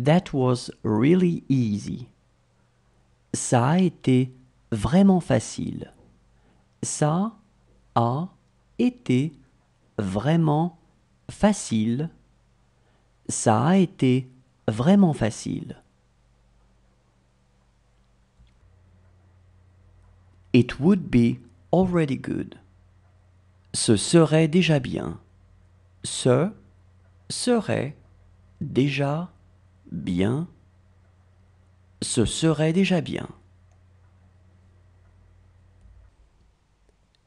That was really easy. Ça a été vraiment facile. Ça a été vraiment facile. Ça a été vraiment facile. It would be already good. Ce serait déjà bien. Ce serait déjà bien, ce serait déjà bien.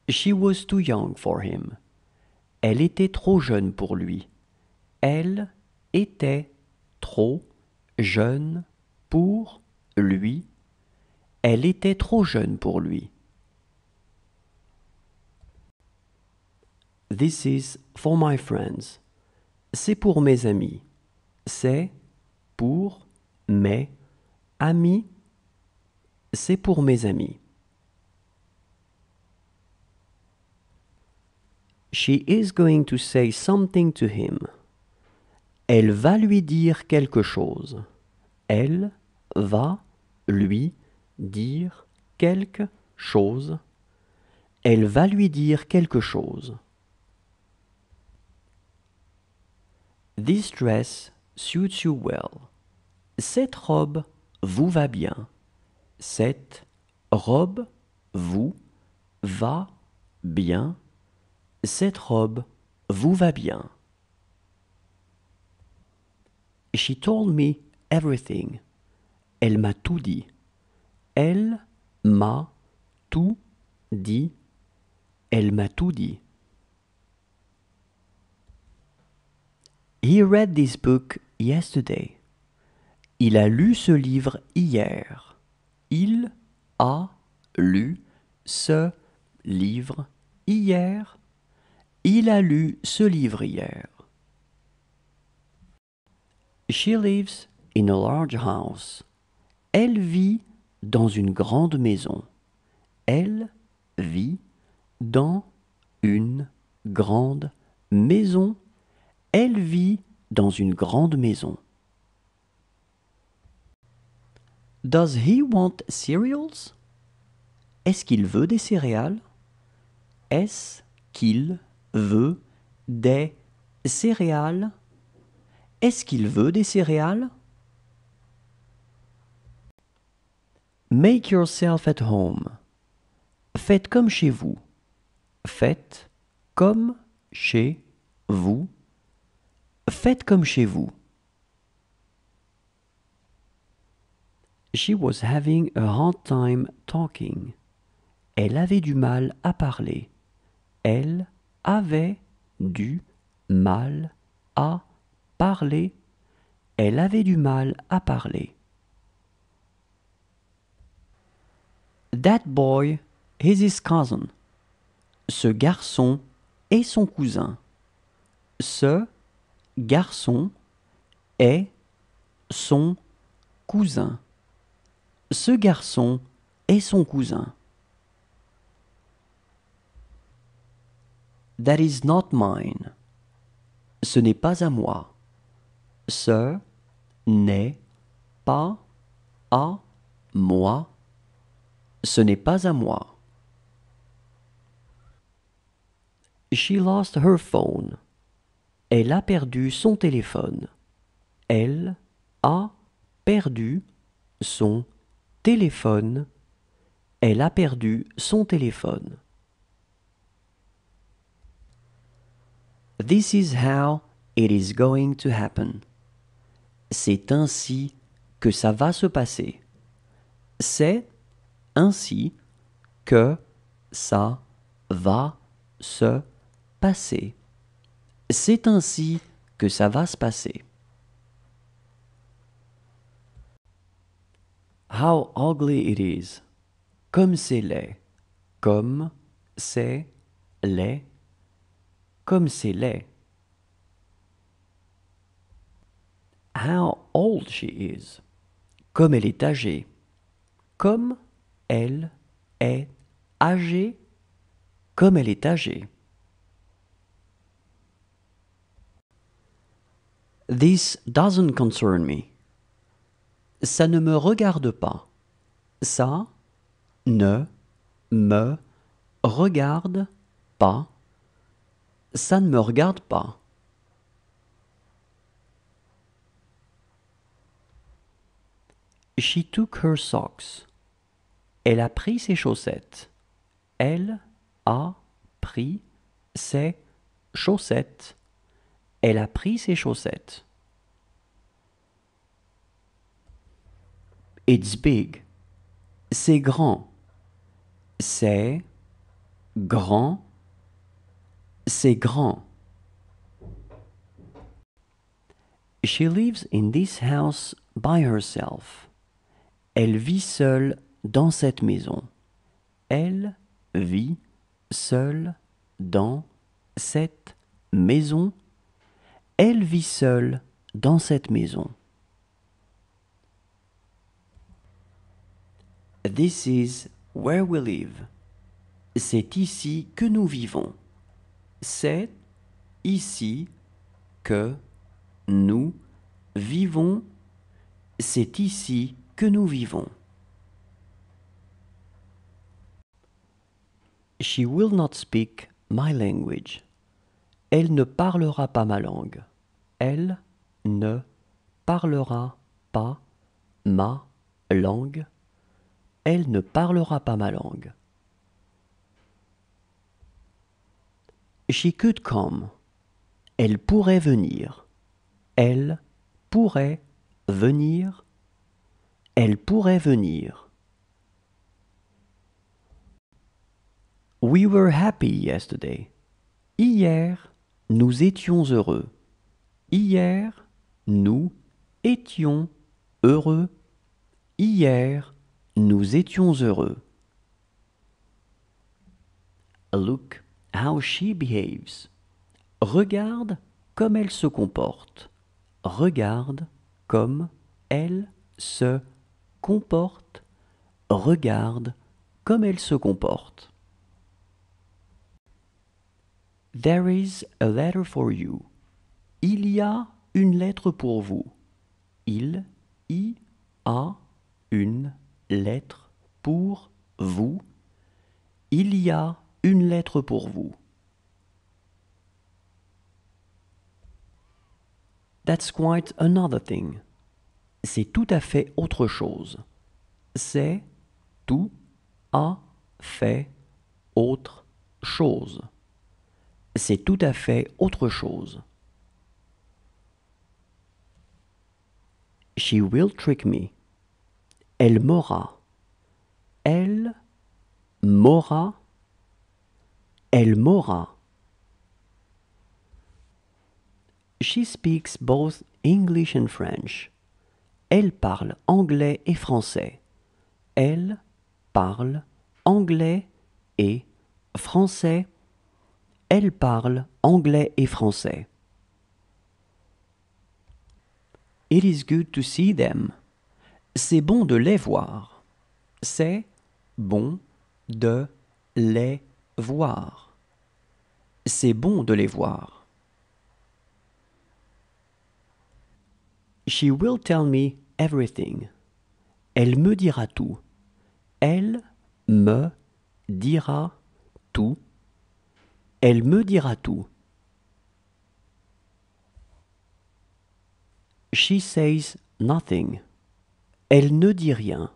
She was too young for him. Elle était trop jeune pour lui. Elle était trop jeune pour lui. Elle était trop jeune pour lui. This is for my friends. C'est pour mes amis. C'est pour mes amis, c'est pour mes amis. She is going to say something to him. Elle va lui dire quelque chose. Elle va lui dire quelque chose. Elle va lui dire quelque chose. This dress suits you well. Cette robe vous va bien. Cette robe vous va bien. Cette robe vous va bien. She told me everything. Elle m'a tout dit. Elle m'a tout dit. Elle m'a tout dit. He read this book yesterday. Il a lu ce livre hier. Il a lu ce livre hier. Il a lu ce livre hier. She lives in a large house. Elle vit dans une grande maison. Elle vit dans une grande maison. Elle vit dans une grande maison. Does he want cereals? Est-ce qu'il veut des céréales? Est-ce qu'il veut des céréales? Est-ce qu'il veut des céréales? Make yourself at home. Faites comme chez vous. Faites comme chez vous. Faites comme chez vous. She was having a hard time talking. Elle avait du mal à parler. Elle avait du mal à parler. Elle avait du mal à parler. That boy is his cousin. Ce garçon est son cousin. Ce garçon est son cousin. Ce garçon est son cousin. That is not mine. Ce n'est pas à moi. Ce n'est pas à moi. Ce n'est pas à moi. She lost her phone. Elle a perdu son téléphone. Elle a perdu son téléphone. Elle a perdu son téléphone. This is how it is going to happen. C'est ainsi que ça va se passer. C'est ainsi que ça va se passer. C'est ainsi que ça va se passer. How ugly it is. Comme c'est laid. Comme c'est laid. Comme c'est laid. How old she is. Comme elle est âgée. Comme elle est âgée. Comme elle est âgée. This doesn't concern me. ça ne me regarde pas. Ça ne me regarde pas. Ça ne me regarde pas. She took her socks. Elle a pris ses chaussettes. Elle a pris ses chaussettes. Elle a pris ses chaussettes. It's big. C'est grand. C'est grand. C'est grand. She lives in this house by herself. Elle vit seule dans cette maison. Elle vit seule dans cette maison. Elle vit seule dans cette maison. This is where we live. C'est ici que nous vivons. C'est ici que nous vivons. C'est ici que nous vivons. She will not speak my language. Elle ne parlera pas ma langue. Elle ne parlera pas ma langue. Elle ne parlera pas ma langue. She could come. Elle pourrait venir. Elle pourrait venir. Elle pourrait venir. We were happy yesterday. Hier, nous étions heureux. Hier, nous étions heureux. Hier, nous étions heureux. Look how she behaves. Regarde comme elle se comporte. Regarde comme elle se comporte. Regarde comme elle se comporte. There is a letter for you. Il y a une lettre pour vous. Il y a une lettre pour vous. Il y a une lettre pour vous. That's quite another thing. C'est tout à fait autre chose. C'est tout à fait autre chose. C'est tout à fait autre chose. She will trick me. Elle m'aura. Elle m'aura. Elle m'aura. She speaks both English and French. Elle parle anglais et français. Elle parle anglais et français. Elle parle anglais et français. It is good to see them. C'est bon de les voir. C'est bon de les voir. C'est bon de les voir. She will tell me everything. Elle me dira tout. Elle me dira tout. Elle me dira tout. She says nothing. Elle ne dit rien.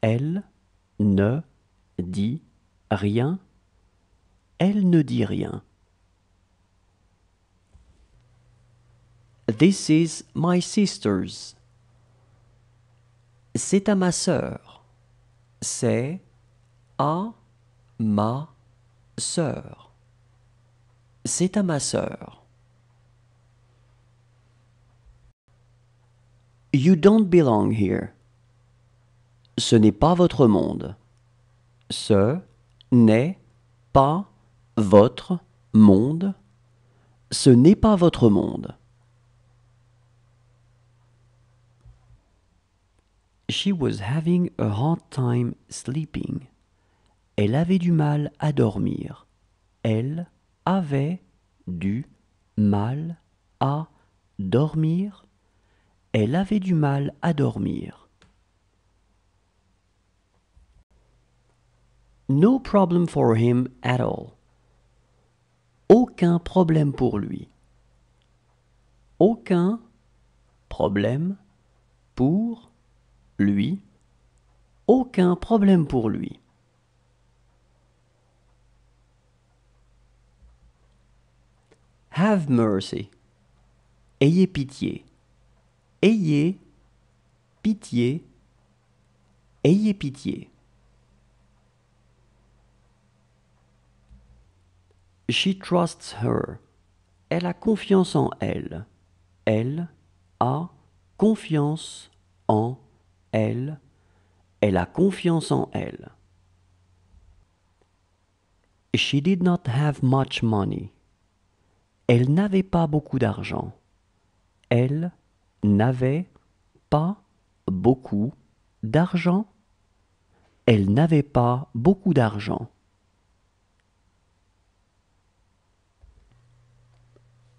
Elle ne dit rien. Elle ne dit rien. This is my sister's. C'est à ma sœur. C'est à ma sœur. C'est à ma sœur. You don't belong here ce n'est pas votre monde. Ce n'est pas votre monde. Ce n'est pas votre monde. She was having a hard time sleeping. Elle avait du mal à dormir. Elle avait du mal à dormir. Elle avait du mal à dormir. No problem for him at all. Aucun problème pour lui. Aucun problème pour lui. Aucun problème pour lui. Have mercy. Ayez pitié. Ayez pitié. Ayez pitié. She trusts her. Elle a confiance en elle. Elle a confiance en elle. Elle a confiance en elle. She did not have much money. Elle n'avait pas beaucoup d'argent. Elle n'avait pas beaucoup d'argent. Elle n'avait pas beaucoup d'argent.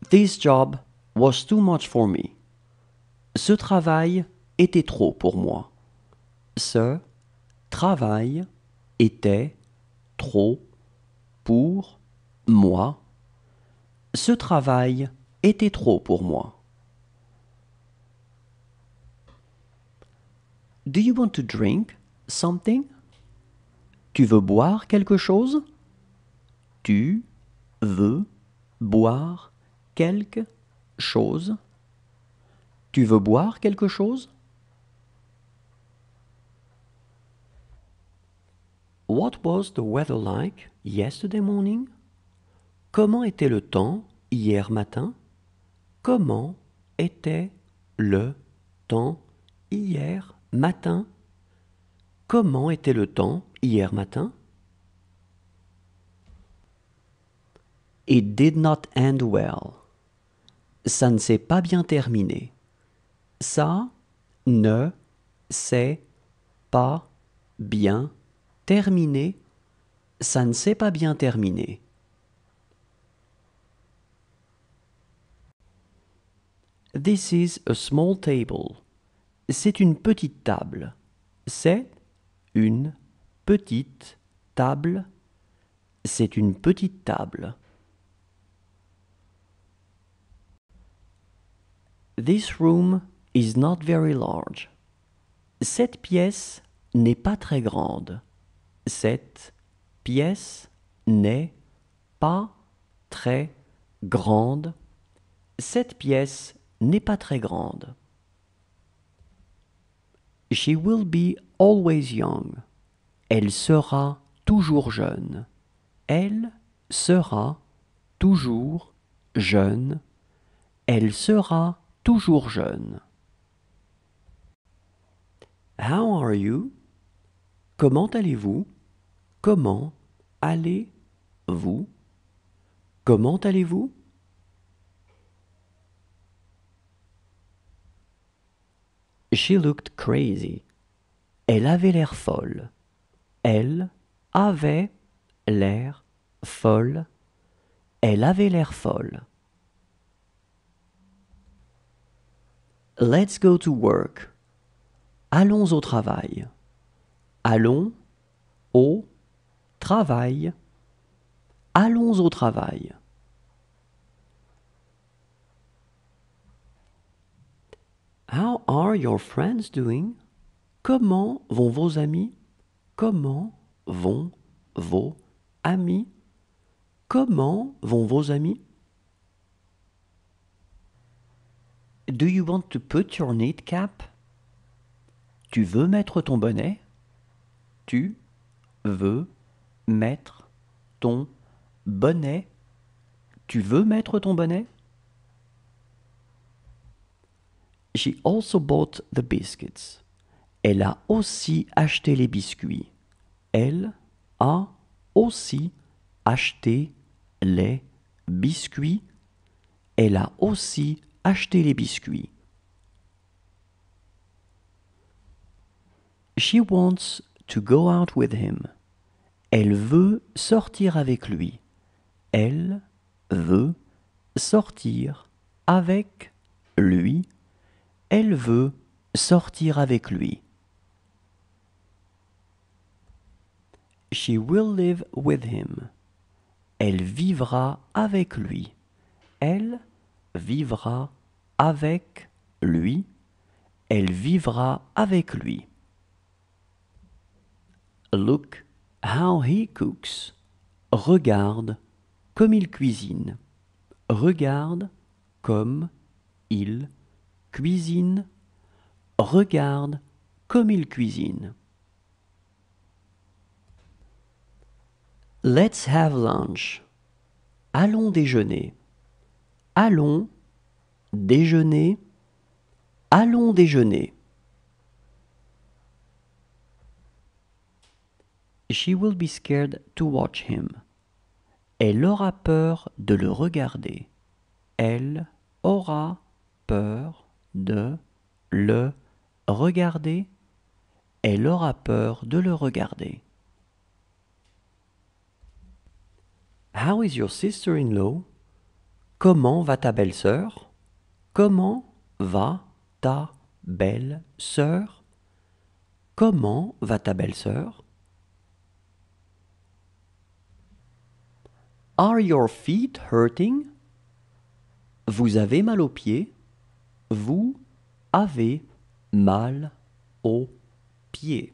This job was too much for me. Ce travail était trop pour moi. Ce travail était trop pour moi. Ce travail était trop pour moi. Do you want to drink something? Tu veux boire quelque chose? Tu veux boire quelque chose. Tu veux boire quelque chose? What was the weather like yesterday morning? Comment était le temps hier matin? Comment était le temps hier matin? Comment était le temps hier matin? It did not end well ça ne s'est pas bien terminé. Ça ne s'est pas bien terminé. Ça ne s'est pas bien terminé. This is a small table. C'est une petite table. C'est une petite table. C'est une petite table. This room is not very large. Cette pièce n'est pas très grande. Cette pièce n'est pas très grande. Cette pièce n'est pas très grande. She will be always young. Elle sera toujours jeune. Elle sera toujours jeune. Elle sera toujours jeune. How are you? Comment allez-vous? Comment allez-vous? Comment allez-vous? She looked crazy. Elle avait l'air folle. Elle avait l'air folle. Elle avait l'air folle. Let's go to work. Allons au travail. Allons au travail. Allons au travail. How are your friends doing? Comment vont vos amis? Comment vont vos amis? Comment vont vos amis? Do you want to put your cap? Tu veux mettre ton bonnet? Tu veux mettre ton bonnet? Tu veux mettre ton bonnet? She also bought the biscuits. Elle a aussi acheté les biscuits. Elle a aussi acheté les biscuits. Elle a aussi acheter les biscuits. She wants to go out with him. Elle veut sortir avec lui. Elle veut sortir avec lui. Elle veut sortir avec lui. She will live with him. Elle vivra avec lui. Elle vivra avec lui, elle vivra avec lui. Look how he cooks. Regarde comme il cuisine. Regarde comme il cuisine. Regarde comme il cuisine. Let's have lunch. Allons déjeuner. Allons déjeuner. Allons déjeuner. She will be scared to watch him. Elle aura peur de le regarder. Elle aura peur de le regarder. Elle aura peur de le regarder. How is your sister-in-law? Comment va ta belle-sœur Comment va ta belle-sœur Comment va ta belle-sœur Are your feet hurting Vous avez mal aux pieds Vous avez mal aux pieds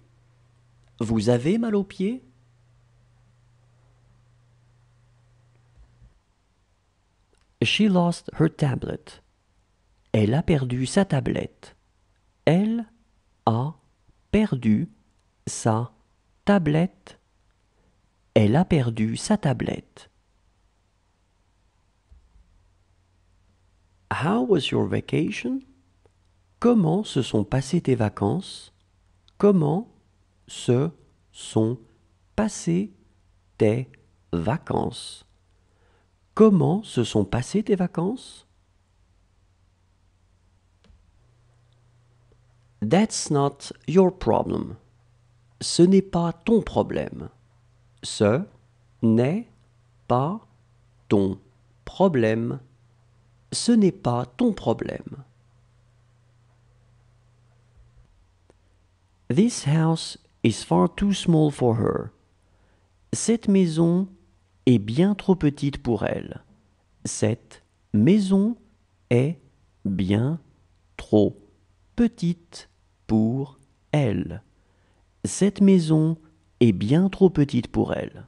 Vous avez mal aux pieds She lost her tablet. Elle a perdu sa tablette. Elle a perdu sa tablette. Elle a perdu sa tablette. How was your vacation? Comment se sont passées tes vacances? Comment se sont passées tes vacances? Comment se sont passées tes vacances? That's not your problem. Ce n'est pas ton problème. Ce n'est pas ton problème. Ce n'est pas ton problème. This house is far too small for her. Cette maison est bien trop petite pour elle. Cette maison est bien trop petite pour elle. Cette maison est bien trop petite pour elle.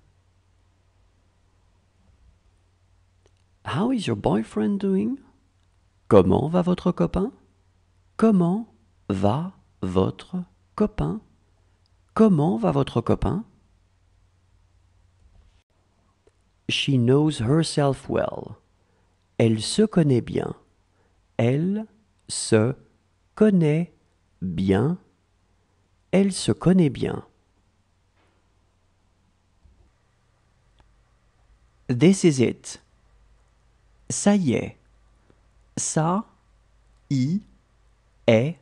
How is your boyfriend doing? Comment va votre copain? Comment va votre copain? Comment va votre copain? She knows herself well. Elle se connaît bien. Elle se connaît bien. Elle se connaît bien. This is it. Ça y est. Ça y est.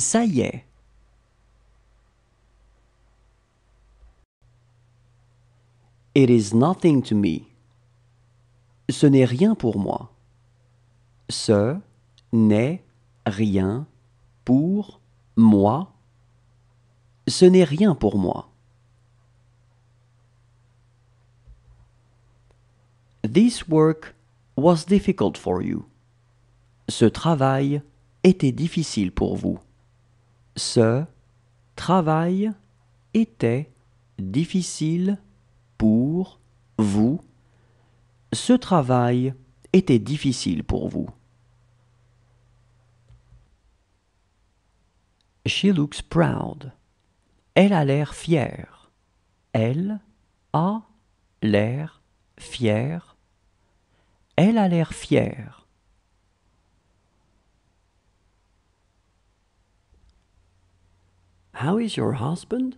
Ça y est. It is nothing to me. Ce n'est rien pour moi. Ce n'est rien pour moi. Ce n'est rien pour moi. This work was difficult for you. Ce travail était difficile pour vous. Ce travail était difficile pour vous ce travail était difficile pour vous. She looks proud. Elle a l'air fière. Elle a l'air fière. Elle a l'air fière. How is your husband?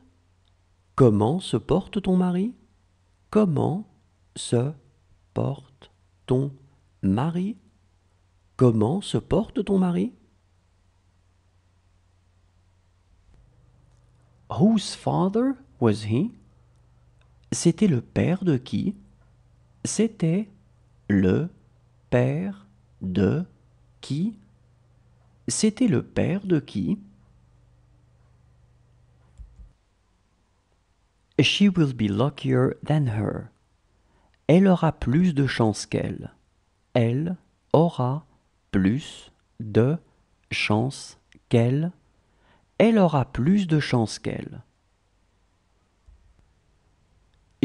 Comment se porte ton mari? Comment se porte ton mari Comment se porte ton mari Whose father was he C'était le père de qui C'était le père de qui C'était le père de qui She will be luckier than her. Elle aura plus de chance qu'elle. Elle aura plus de chance qu'elle. Elle aura plus de chance qu'elle.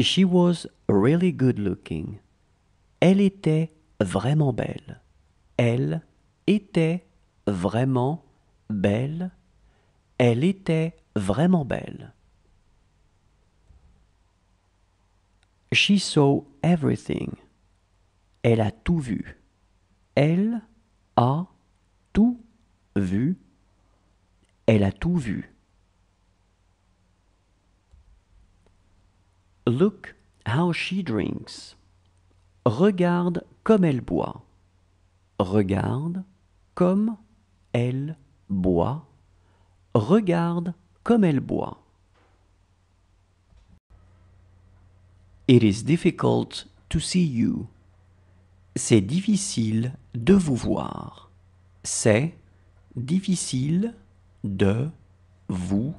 She was really good looking. Elle était vraiment belle. Elle était vraiment belle. Elle était vraiment belle. She saw everything. Elle a tout vu. Elle a tout vu. Elle a tout vu. Look how she drinks. Regarde comme elle boit. Regarde comme elle boit. Regarde comme elle boit. It is difficult to see you. C'est difficile de vous voir. C'est difficile de vous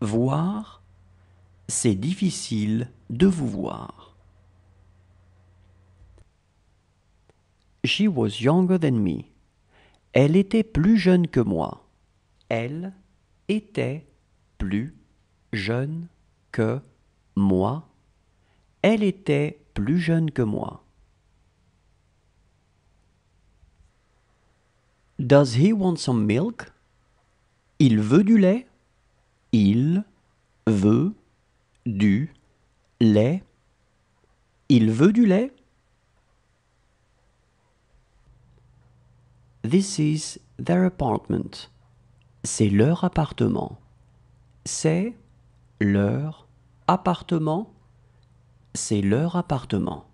voir. C'est difficile de vous voir. She was younger than me. Elle était plus jeune que moi. Elle était plus jeune que moi. Elle était plus jeune que moi. Does he want some milk? Il veut du lait. Il veut du lait. Il veut du lait. This is their apartment. C'est leur appartement. C'est leur appartement c'est leur appartement.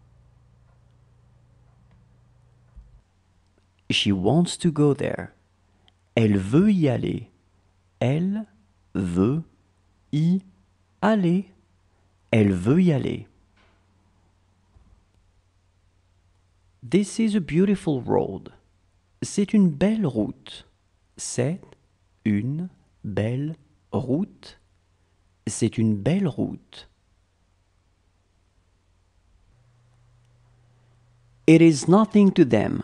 She wants to go there. Elle veut y aller. Elle veut y aller. Elle veut y aller. This is a beautiful road. C'est une belle route. C'est une belle route. C'est une belle route. It is nothing to them.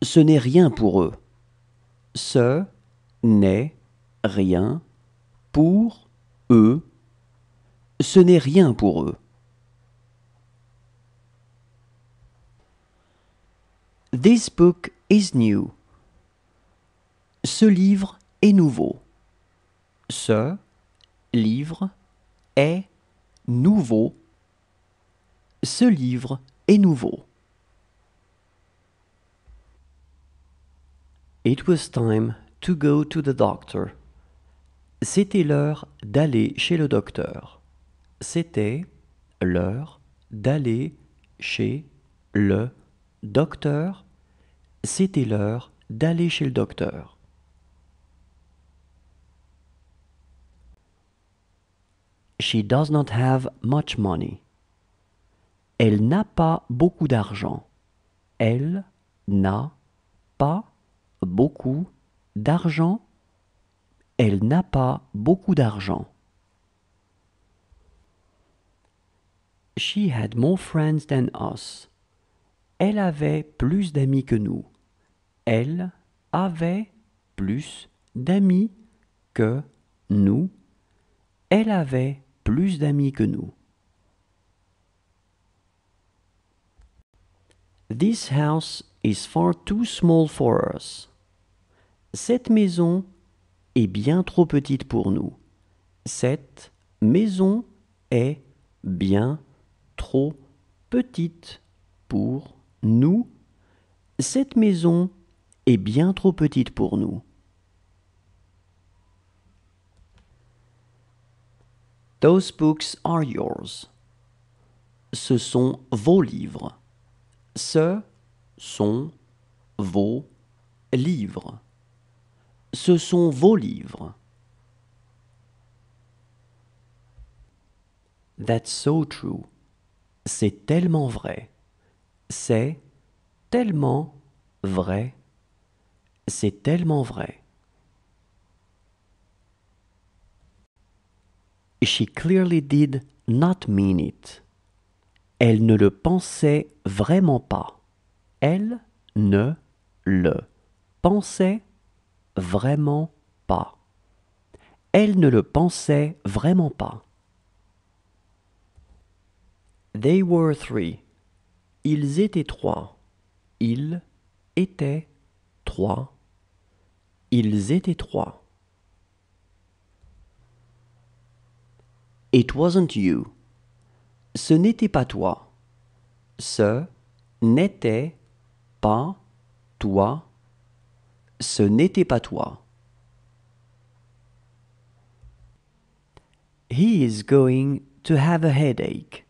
Ce n'est rien pour eux. Ce n'est rien pour eux. Ce n'est rien pour eux. This book is new. Ce livre est nouveau. Ce livre est nouveau. Ce livre est nouveau. It was time to go to the doctor. C'était l'heure d'aller chez le docteur. C'était l'heure d'aller chez le docteur. C'était l'heure d'aller chez le docteur. She does not have much money. Elle n'a pas beaucoup d'argent. Elle n'a pas beaucoup d'argent. Elle n'a pas beaucoup d'argent. She had more friends than us. Elle avait plus d'amis que nous. Elle avait plus d'amis que nous. Elle avait plus d'amis que nous. This house is far too small for us. Cette maison est bien trop petite pour nous. Cette maison est bien trop petite pour nous. Cette maison est bien trop petite pour nous. Those books are yours. Ce sont vos livres. Ce sont vos livres ce sont vos livres. That's so true. C'est tellement vrai. C'est tellement vrai. C'est tellement vrai. She clearly did not mean it. Elle ne le pensait vraiment pas. Elle ne le pensait vraiment pas. Elle ne le pensait vraiment pas. They were three. Ils étaient trois. Ils étaient trois. Ils étaient trois. It wasn't you. Ce n'était pas toi. Ce n'était pas toi ce n'était pas toi. He is going to have a headache.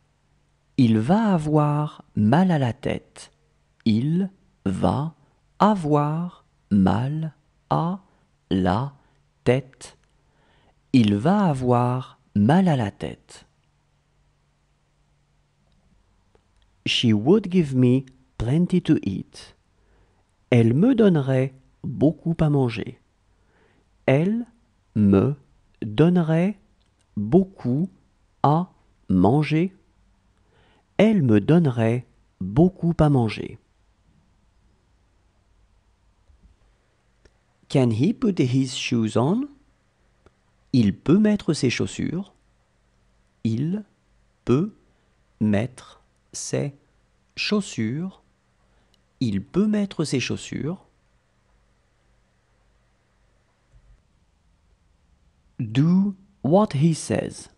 Il va avoir mal à la tête. Il va avoir mal à la tête. Il va avoir mal à la tête. She would give me plenty to eat. Elle me donnerait beaucoup à manger. Elle me donnerait beaucoup à manger. Elle me donnerait beaucoup à manger. Can he put his shoes on? Il peut mettre ses chaussures. Il peut mettre ses chaussures. Il peut mettre ses chaussures. Do what he says.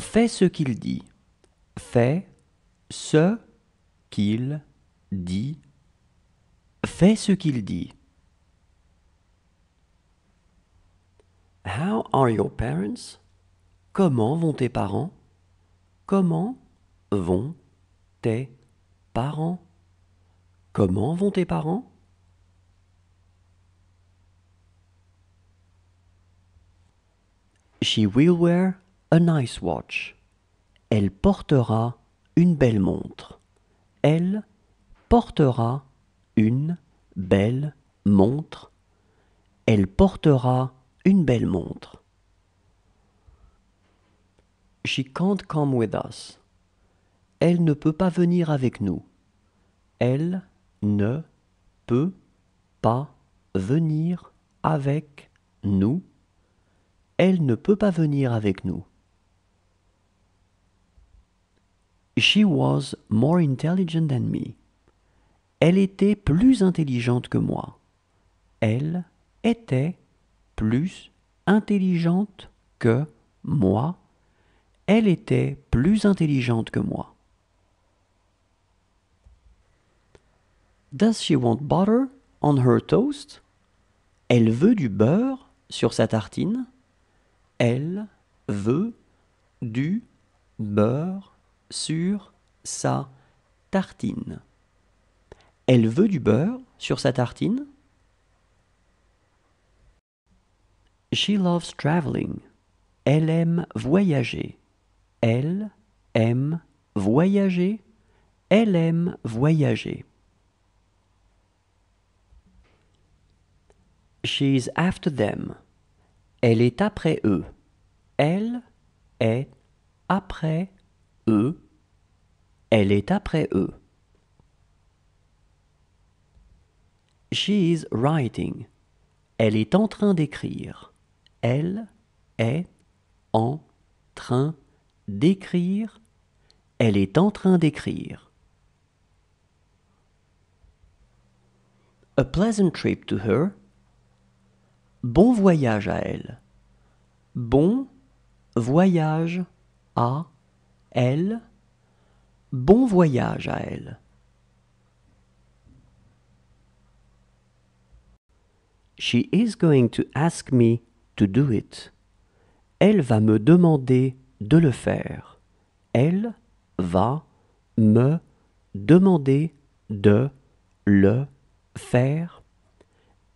Fais ce qu'il dit. Fais ce qu'il dit. Fais ce qu'il dit. How are your parents? Comment vont tes parents? Comment vont tes parents? Comment vont tes parents? She will wear a nice watch. Elle portera une belle montre. Elle portera une belle montre. Elle portera une belle montre. She can't come with us. Elle ne peut pas venir avec nous. Elle ne peut pas venir avec nous. Elle ne peut pas venir avec nous. She was more intelligent than me. Elle était plus intelligente que moi. Elle était plus intelligente que moi. Elle était plus intelligente que moi. Does she want butter on her toast? Elle veut du beurre sur sa tartine. Elle veut du beurre sur sa tartine. Elle veut du beurre sur sa tartine. She loves travelling. Elle aime voyager. Elle aime voyager. Elle aime voyager. She's after them. Elle est après eux. Elle est après eux. Elle est après eux. She is writing. Elle est en train d'écrire. Elle est en train d'écrire. Elle est en train d'écrire. A pleasant trip to her Bon voyage à elle. Bon voyage à elle. Bon voyage à elle. She is going to ask me to do it. Elle va me demander de le faire. Elle va me demander de le faire.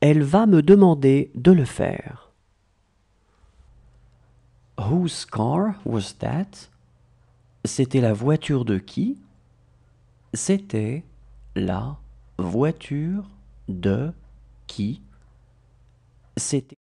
Elle va me demander de le faire. Whose car was that? C'était la voiture de qui? C'était la voiture de qui? C'était